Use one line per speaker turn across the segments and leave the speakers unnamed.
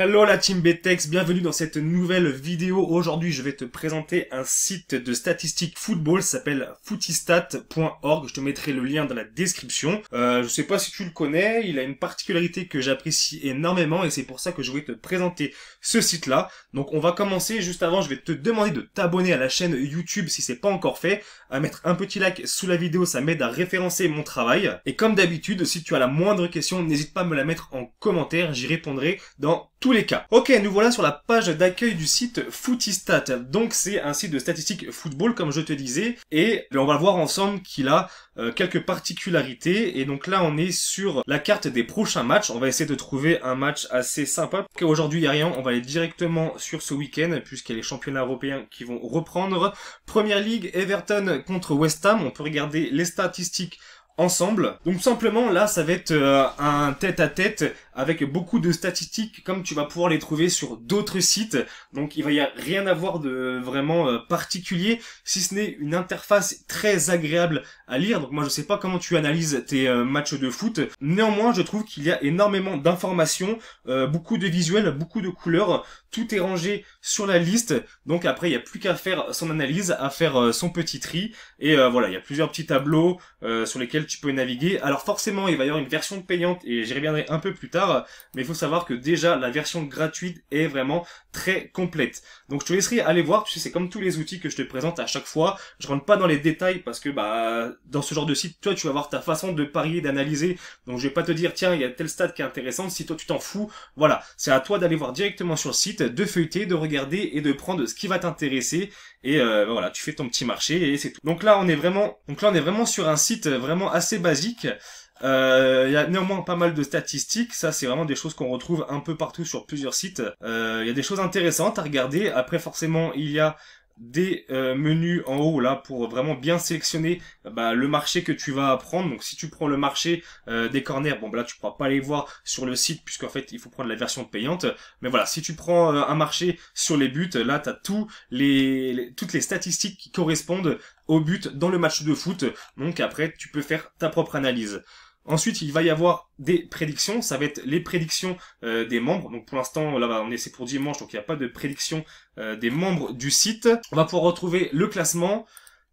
Hello la team betex bienvenue dans cette nouvelle vidéo. Aujourd'hui, je vais te présenter un site de statistiques football, s'appelle footistat.org. Je te mettrai le lien dans la description. Euh, je sais pas si tu le connais, il a une particularité que j'apprécie énormément et c'est pour ça que je vais te présenter ce site-là. Donc on va commencer. Juste avant, je vais te demander de t'abonner à la chaîne YouTube si c'est pas encore fait, à mettre un petit like sous la vidéo, ça m'aide à référencer mon travail. Et comme d'habitude, si tu as la moindre question, n'hésite pas à me la mettre en commentaire, j'y répondrai dans tout les cas. Ok, nous voilà sur la page d'accueil du site Footistat. Donc c'est un site de statistiques football, comme je te disais, et on va voir ensemble qu'il a euh, quelques particularités. Et donc là, on est sur la carte des prochains matchs. On va essayer de trouver un match assez sympa. Aujourd'hui, il n'y a rien. On va aller directement sur ce week-end, puisqu'il y a les championnats européens qui vont reprendre. Première Ligue, Everton contre West Ham. On peut regarder les statistiques ensemble. Donc simplement là ça va être euh, un tête-à-tête tête à tête avec beaucoup de statistiques comme tu vas pouvoir les trouver sur d'autres sites. Donc il va y a rien à voir de vraiment euh, particulier, si ce n'est une interface très agréable à lire. Donc moi je sais pas comment tu analyses tes euh, matchs de foot. Néanmoins je trouve qu'il y a énormément d'informations, euh, beaucoup de visuels, beaucoup de couleurs. Tout est rangé sur la liste. Donc après il n'y a plus qu'à faire son analyse, à faire son petit tri. Et voilà, il y a plusieurs petits tableaux sur lesquels tu peux naviguer. Alors forcément il va y avoir une version payante et j'y reviendrai un peu plus tard euh, mais il faut savoir que déjà la version gratuite est vraiment très complète. Donc je te laisserai aller voir, tu sais c'est comme tous les outils que je te présente à chaque fois, je rentre pas dans les détails parce que bah dans ce genre de site, toi tu vas avoir ta façon de parier, d'analyser, donc je vais pas te dire tiens il y a tel stade qui est intéressant, si toi tu t'en fous, voilà, c'est à toi d'aller voir directement sur le site, de feuilleter, de regarder et de prendre ce qui va t'intéresser et euh, voilà tu fais ton petit marché et c'est tout. Donc là on est vraiment, donc là on est vraiment sur un site vraiment assez basique. Euh, il y a néanmoins pas mal de statistiques. Ça, c'est vraiment des choses qu'on retrouve un peu partout sur plusieurs sites. Euh, il y a des choses intéressantes à regarder. Après, forcément, il y a des euh, menus en haut là pour vraiment bien sélectionner bah, le marché que tu vas prendre. Donc si tu prends le marché des corners, bon bah là tu pourras pas les voir sur le site puisqu'en fait il faut prendre la version payante. Mais voilà, si tu prends un marché sur les buts, là tu as tous toutes les statistiques qui correspondent au but dans le match de foot. Donc après tu peux faire ta propre analyse. Ensuite, il va y avoir des prédictions. Ça va être les prédictions euh, des membres. Donc pour l'instant, là, on est c'est pour dimanche, donc il n'y a pas de prédiction euh, des membres du site. On va pouvoir retrouver le classement.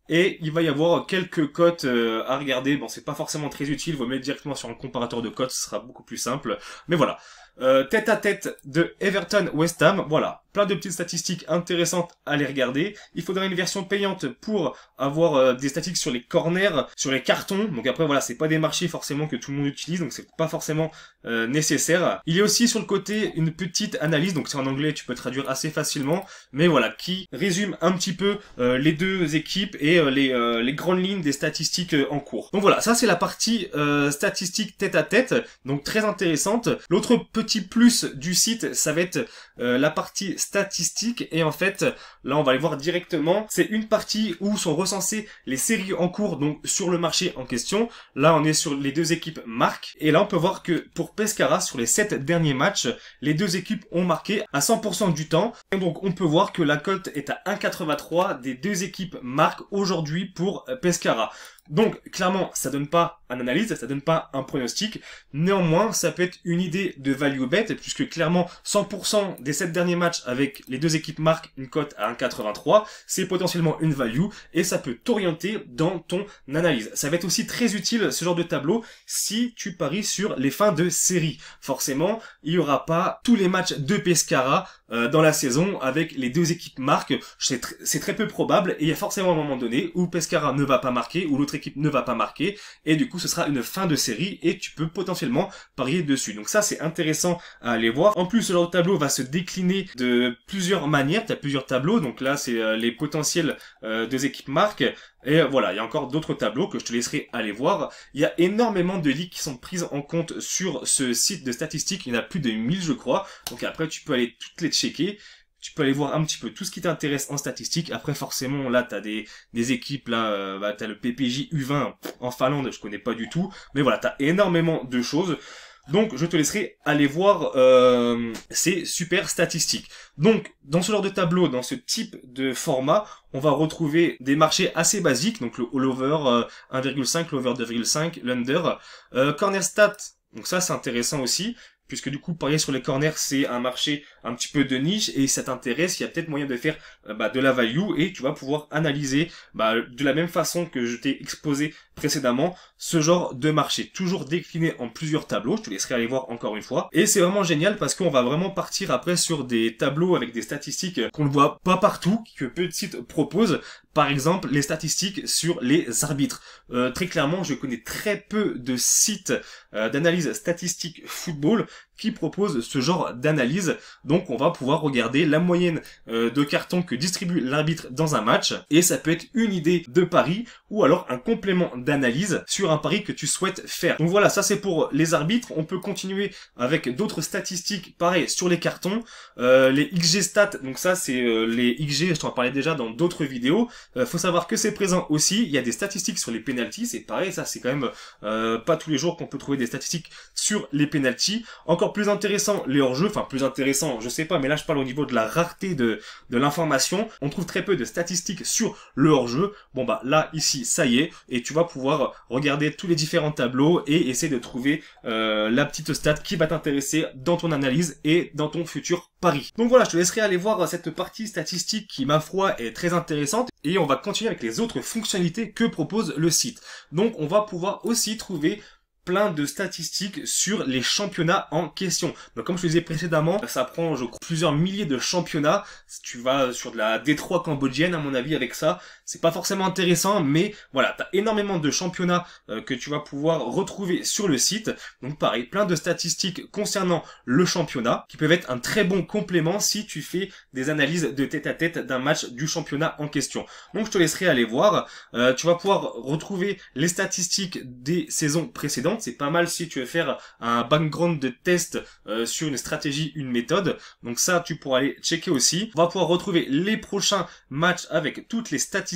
Et il va y avoir quelques cotes euh, à regarder. Bon, c'est pas forcément très utile, vous mettez directement sur un comparateur de cotes, ce sera beaucoup plus simple. Mais voilà. Euh, tête à tête de Everton West Ham. Voilà, plein de petites statistiques intéressantes à les regarder. Il faudra une version payante pour avoir euh, des statistiques sur les corners, sur les cartons. Donc après voilà, c'est pas des marchés forcément que tout le monde utilise, donc c'est pas forcément euh, nécessaire. Il y a aussi sur le côté une petite analyse, donc c'est en anglais, tu peux traduire assez facilement, mais voilà, qui résume un petit peu les deux équipes et les, grandes lignes des statistiques en cours. Donc voilà, ça c'est la partie statistique tête à tête, donc très intéressante. L'autre plus du site, ça va être euh, la partie statistique. Et en fait, là, on va aller voir directement. C'est une partie où sont recensées les séries en cours, donc sur le marché en question. Là, on est sur les deux équipes marques. Et là, on peut voir que pour Pescara, sur les sept derniers matchs, les deux équipes ont marqué à 100% du temps. donc, on peut voir que la cote est à 1,83 des deux équipes marques aujourd'hui pour euh, Pescara. Donc, clairement, ça donne pas un analyse, ça donne pas un pronostic. Néanmoins, ça peut être une idée de value bet, puisque clairement, 100% des 7 derniers matchs avec les deux équipes marquent une cote à 1,83. C'est potentiellement une value, et ça peut t'orienter dans ton analyse. Ça va être aussi très utile, ce genre de tableau, si tu paries sur les fins de série. Forcément, il y aura pas tous les matchs de Pescara euh, dans la saison avec les deux équipes marque, c'est très peu probable et il y a forcément un moment donné où Pescara ne va pas marquer ou l'autre équipe ne va pas marquer et du coup ce sera une fin de série et tu peux potentiellement parier dessus. Donc ça c'est intéressant à aller voir. En plus ce genre tableau va se décliner de plusieurs manières, tu as plusieurs tableaux donc là c'est euh, les potentiels des euh, deux équipes marques, et euh, voilà, il y a encore d'autres tableaux que je te laisserai aller voir. Il y a énormément de leaks qui sont prises en compte sur ce site de statistiques. Il y en a plus de 1000, je crois. Donc après, tu peux aller toutes les checker. Tu peux aller voir un petit peu tout ce qui t'intéresse en statistiques. Après, forcément, là, t'as des, des équipes, là, euh, bah, t'as le PPJ U20 en Finlande, je connais pas du tout. Mais voilà, as énormément de choses. Donc, je te laisserai aller voir euh, ces super statistiques. Donc, dans ce genre de tableau, dans ce type de format, on va retrouver des marchés assez basiques, donc le all-over 1,5, l'over 2,5, l'under. Euh, corner stat, donc ça c'est intéressant aussi, puisque du coup parier sur les corners c'est un marché un petit peu de niche et ça t'intéresse, il y a peut-être moyen de faire euh, bah, de la value et tu vas pouvoir analyser bah, de la même façon que je t'ai exposé précédemment ce genre de marché, toujours décliné en plusieurs tableaux, je te laisserai aller voir encore une fois. Et c'est vraiment génial parce qu'on va vraiment partir après sur des tableaux avec des statistiques qu'on ne voit pas partout, que sites propose, par exemple les statistiques sur les arbitres. Euh, très clairement, je connais très peu de sites euh, d'analyse statistique football qui propose ce genre d'analyse. Donc on va pouvoir regarder la moyenne euh, de cartons que distribue l'arbitre dans un match et ça peut être une idée de pari ou alors un complément d'analyse sur un pari que tu souhaites faire. Donc voilà, ça c'est pour les arbitres. On peut continuer avec d'autres statistiques pareil sur les cartons, euh, les XG stats. Donc ça c'est euh, les XG, je t'en parlais déjà dans d'autres vidéos. faut savoir que c'est présent aussi, il y a des statistiques sur les pénalties, c'est pareil, ça c'est quand même pas tous les jours qu'on peut trouver des statistiques sur les pénalties. Encore plus intéressant les hors jeu enfin plus intéressant, je sais pas, mais là je parle au niveau de la rareté de, de l'information. On trouve très peu de statistiques sur le hors-jeu. Bon bah là, ici, ça y est, et tu vas pouvoir regarder tous les différents tableaux et essayer de trouver euh, la petite stat qui va t'intéresser dans ton analyse et dans ton futur pari. Donc voilà, je te laisserai aller voir cette partie statistique qui, ma foi, est très intéressante et on va continuer avec les autres fonctionnalités que propose le site. Donc on va pouvoir aussi trouver plein de statistiques sur les championnats en question. Donc comme je te disais précédemment, ça prend je crois, plusieurs milliers de championnats. Si Tu vas sur de la Détroit cambodgienne à mon avis avec ça, c'est pas forcément intéressant, mais voilà, t'as énormément de championnats euh, que tu vas pouvoir retrouver sur le site. Donc pareil, plein de statistiques concernant le championnat, qui peuvent être un très bon complément si tu fais des analyses de tête à tête d'un match du championnat en question. Donc je te laisserai aller voir. Euh, tu vas pouvoir retrouver les statistiques des saisons précédentes. C'est pas mal si tu veux faire un background de test euh, sur une stratégie, une méthode. Donc ça, tu pourras aller checker aussi. On va pouvoir retrouver les prochains matchs avec toutes les statistiques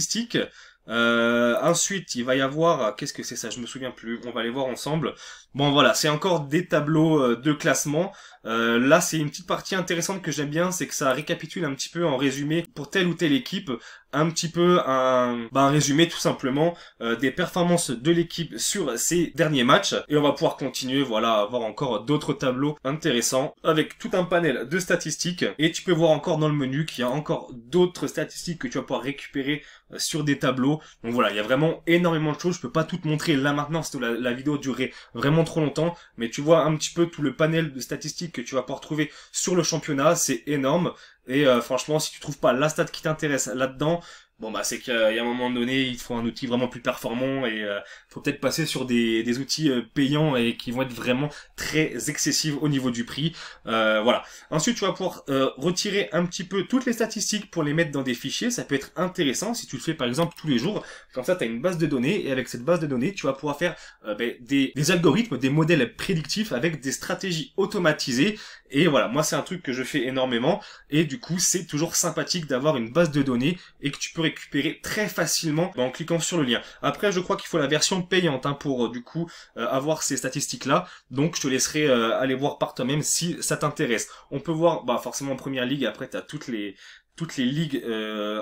euh, ensuite, il va y avoir, qu'est-ce que c'est ça Je me souviens plus. On va les voir ensemble. Bon, voilà, c'est encore des tableaux euh, de classement. Euh, là, c'est une petite partie intéressante que j'aime bien, c'est que ça récapitule un petit peu en résumé pour telle ou telle équipe un petit peu un, bah, résumé tout simplement euh, des performances de l'équipe sur ces derniers matchs et on va pouvoir continuer voilà à avoir encore d'autres tableaux intéressants avec tout un panel de statistiques et tu peux voir encore dans le menu qu'il y a encore d'autres statistiques que tu vas pouvoir récupérer euh, sur des tableaux. Donc voilà, il y a vraiment énormément de choses. Je peux pas tout te montrer là maintenant, parce que la, vidéo durerait vraiment trop longtemps. Mais tu vois un petit peu tout le panel de statistiques que tu vas pouvoir trouver sur le championnat. C'est énorme. Et euh, franchement, si tu trouves pas la stat qui t'intéresse là-dedans, bon bah c'est qu'il euh, y a un moment donné il faut un outil vraiment plus performant et euh, faut peut-être passer sur des, des outils euh, payants et qui vont être vraiment très excessifs au niveau du prix voilà ensuite tu vas pouvoir retirer un petit peu toutes les statistiques pour les mettre dans des fichiers ça peut être intéressant si tu le fais par exemple tous les jours comme ça tu as une base de données et avec cette base de données tu vas pouvoir faire ben, des, des algorithmes des modèles prédictifs avec des stratégies automatisées et voilà moi c'est un truc que je fais énormément et du coup c'est toujours sympathique d'avoir une base de données et que tu peux récupérer très facilement en cliquant sur le lien. Après, je crois qu'il faut la version payante hein, pour euh, du coup euh, avoir ces statistiques-là. Donc, je te laisserai euh, aller voir par toi-même si ça t'intéresse. On peut voir, bah forcément en première ligue. Après, t'as toutes les toutes les ligues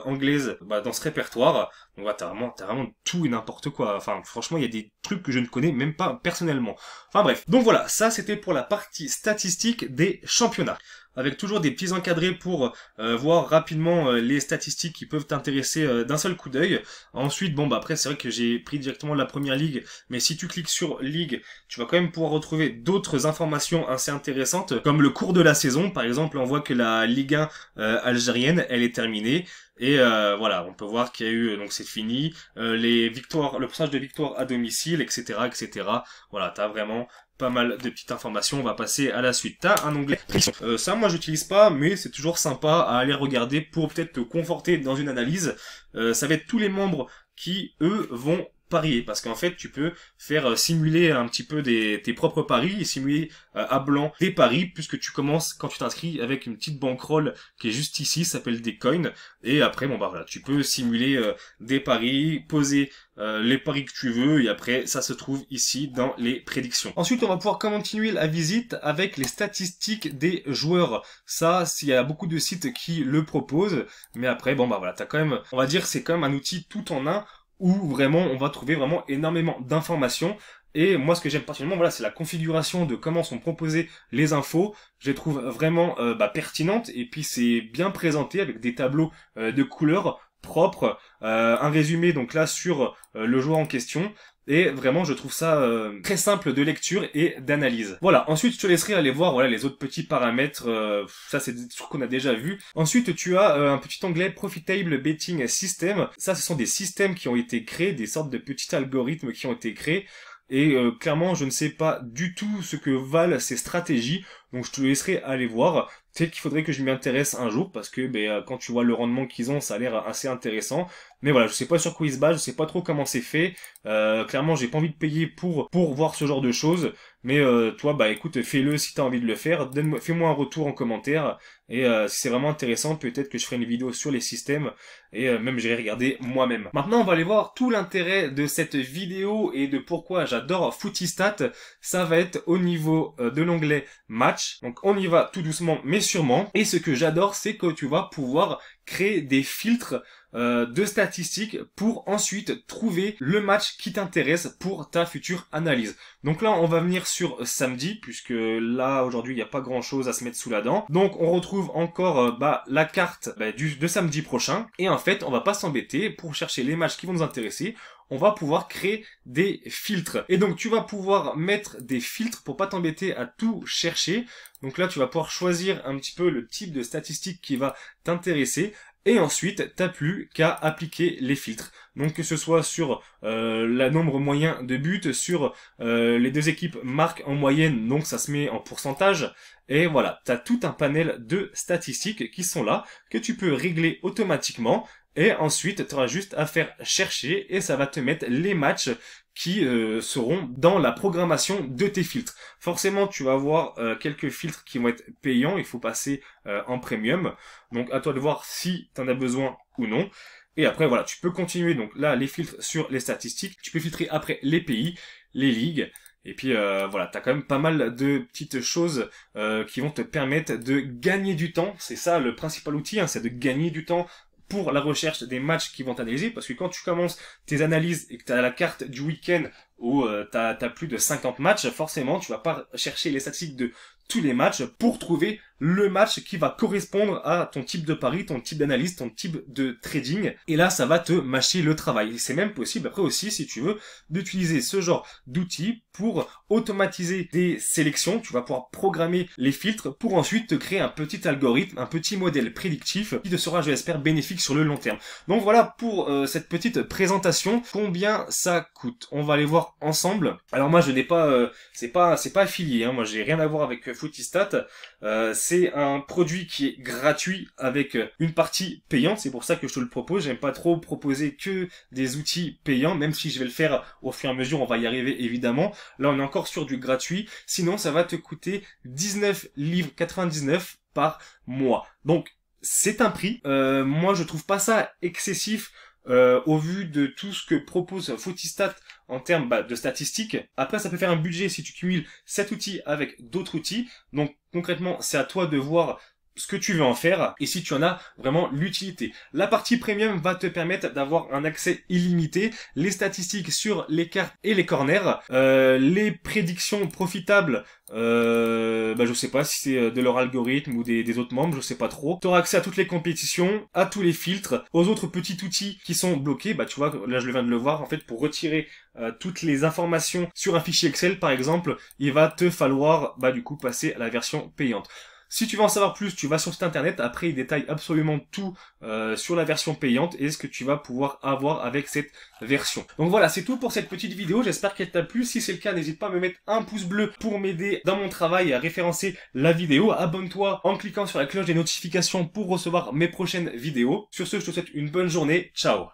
anglaises bah, dans ce répertoire. Donc voilà, t'as vraiment, as vraiment tout et n'importe quoi. Enfin, franchement, il y a des trucs que je ne connais même pas personnellement. Enfin bref. Donc voilà, ça c'était pour la partie statistique des championnats avec toujours des petits encadrés pour euh, voir rapidement euh, les statistiques qui peuvent t'intéresser euh, d'un seul coup d'œil. Ensuite, bon bah après c'est vrai que j'ai pris directement la première ligue, mais si tu cliques sur ligue, tu vas quand même pouvoir retrouver d'autres informations assez intéressantes, comme le cours de la saison, par exemple, on voit que la Ligue 1 algérienne, elle est terminée. Et voilà, on peut voir qu'il y a eu donc c'est fini, les victoires, le pourcentage de victoires à domicile, etc., etc. Voilà, t'as vraiment pas mal de petites informations, on va passer à la suite. T'as un onglet. Euh, ça, moi, j'utilise pas, mais c'est toujours sympa à aller regarder pour peut-être te conforter dans une analyse. Euh, ça va être tous les membres qui, eux, vont parier parce qu'en fait tu peux faire euh, simuler un petit peu des, tes propres paris et simuler euh, à blanc des paris puisque tu commences quand tu t'inscris avec une petite bankroll qui est juste ici s'appelle des coins et après bon bah voilà tu peux simuler euh, des paris poser les paris que tu veux et après ça se trouve ici dans les prédictions. Ensuite on va pouvoir continuer la visite avec les statistiques des joueurs. Ça s'il y a beaucoup de sites qui le proposent mais après bon bah voilà t'as quand même on va dire c'est quand même un outil tout en un où vraiment on va trouver vraiment énormément d'informations. Et moi, ce que j'aime particulièrement, voilà, c'est la configuration de comment sont proposées les infos. Je les trouve vraiment euh, bah, pertinentes et puis c'est bien présenté avec des tableaux euh, de couleurs propres, euh, un résumé donc là sur le joueur en question et vraiment, je trouve ça euh, très simple de lecture et d'analyse. Voilà, ensuite je te laisserai aller voir voilà les autres petits paramètres. Euh, ça, c'est des trucs qu'on a déjà vu. Ensuite, tu as euh, un petit onglet Profitable Betting System. Ça, ce sont des systèmes qui ont été créés, des sortes de petits algorithmes qui ont été créés. Et clairement, je ne sais pas du tout ce que valent ces stratégies. Donc je te laisserai aller voir. Peut-être qu'il faudrait que je m'y intéresse un jour parce que ben, euh, quand tu vois le rendement qu'ils ont, ça a l'air assez intéressant. Mais voilà, je sais pas sur quoi ils se basent, je sais pas trop comment c'est fait. Euh, clairement, j'ai pas envie de payer pour pour voir ce genre de choses. Mais euh, toi, bah écoute, fais-le si t'as envie de le faire. Fais-moi un retour en commentaire. Et euh, si c'est vraiment intéressant, peut-être que je ferai une vidéo sur les systèmes. Et même j'irai regarder moi-même. Maintenant, on va aller voir tout l'intérêt de cette vidéo et de pourquoi j'adore Footistat. Ça va être au niveau de l'onglet Match. Donc on y va tout doucement mais sûrement. Et ce que j'adore, c'est que tu vas pouvoir créer des filtres euh, de statistiques pour ensuite trouver le match qui t'intéresse pour ta future analyse. Donc là, on va venir sur euh, samedi, puisque là, aujourd'hui, il n'y a pas grand-chose à se mettre sous la dent. Donc on retrouve encore euh, bah, la carte bah, du, de samedi prochain. Et en fait, on va pas s'embêter pour chercher les matchs qui vont nous intéresser on va pouvoir créer des filtres. Et donc tu vas pouvoir mettre des filtres pour pas t'embêter à tout chercher. Donc là tu vas pouvoir choisir un petit peu le type de statistique qui va t'intéresser. Et ensuite, t'as plus qu'à appliquer les filtres. Donc que ce soit sur euh, la nombre moyen de buts, sur euh, les deux équipes marquent en moyenne, donc ça se met en pourcentage. Et voilà, t'as tout un panel de statistiques qui sont là, que tu peux régler automatiquement. Et ensuite, tu auras juste à faire chercher et ça va te mettre les matchs qui euh, seront dans la programmation de tes filtres. Forcément, tu vas avoir euh, quelques filtres qui vont être payants, il faut passer euh, en premium. Donc à toi de voir si tu en as besoin ou non. Et après, voilà, tu peux continuer. Donc là, les filtres sur les statistiques. Tu peux filtrer après les pays, les ligues. Et puis euh, voilà, as quand même pas mal de petites choses qui vont te permettre de gagner du temps. C'est ça le principal outil, hein, c'est de gagner du temps pour la recherche des matchs qui vont t'analyser, parce que quand tu commences tes analyses et que tu as la carte du week-end où euh, tu as, plus de 50 matchs, forcément tu vas pas chercher les statistiques de tous les matchs pour trouver le match qui va correspondre à ton type de pari, ton type d'analyse, ton type de trading. Et là, ça va te mâcher le travail. c'est même possible après aussi, si tu veux, d'utiliser ce genre d'outils pour automatiser des sélections. Tu vas pouvoir programmer les filtres pour ensuite te créer un petit algorithme, un petit modèle prédictif qui te sera, je l'espère, bénéfique sur le long terme. Donc voilà pour euh, cette petite présentation. Combien ça coûte On va aller voir ensemble. Alors moi, je n'ai pas, euh, c'est pas, c'est pas affilié. Hein. Moi, j'ai rien à voir avec euh, Footistat c'est un produit qui est gratuit avec euh, une partie payante. C'est pour ça que je te le propose. J'aime pas trop proposer que des outils payants, même si je vais le faire au fur et à mesure. On va y arriver évidemment. Là, on est encore sur du gratuit. Sinon, ça va te coûter 19 livres par mois. Donc, c'est un prix. Euh, moi, je trouve pas ça excessif. Euh, au vu de tout ce que propose Footistat en termes bah, de statistiques. Après, ça peut faire un budget si tu cumules cet outil avec d'autres outils. Donc concrètement, c'est à toi de voir ce que tu veux en faire et si tu en as vraiment l'utilité. La partie premium va te permettre d'avoir un accès illimité, les statistiques sur les cartes et les corners, euh, les prédictions profitables, euh, bah je sais pas si c'est euh, de leur algorithme ou des, autres membres, je sais pas trop. Tu auras accès à toutes les compétitions, à tous les filtres, aux autres petits outils qui sont bloqués. Bah tu vois, là je viens de le voir, en fait pour retirer euh, toutes les informations sur un fichier Excel par exemple, il va te falloir bah du coup passer à la version payante. Si tu veux en savoir plus, tu vas sur cet internet. Après, il détaille absolument tout euh, sur la version payante et ce que tu vas pouvoir avoir avec cette version. Donc voilà, c'est tout pour cette petite vidéo. J'espère qu'elle t'a plu. Si c'est le cas, n'hésite pas à me mettre un pouce bleu pour m'aider dans mon travail et à référencer la vidéo. Abonne-toi en cliquant sur la cloche des notifications pour recevoir mes prochaines vidéos. Sur ce, je te souhaite une bonne journée. Ciao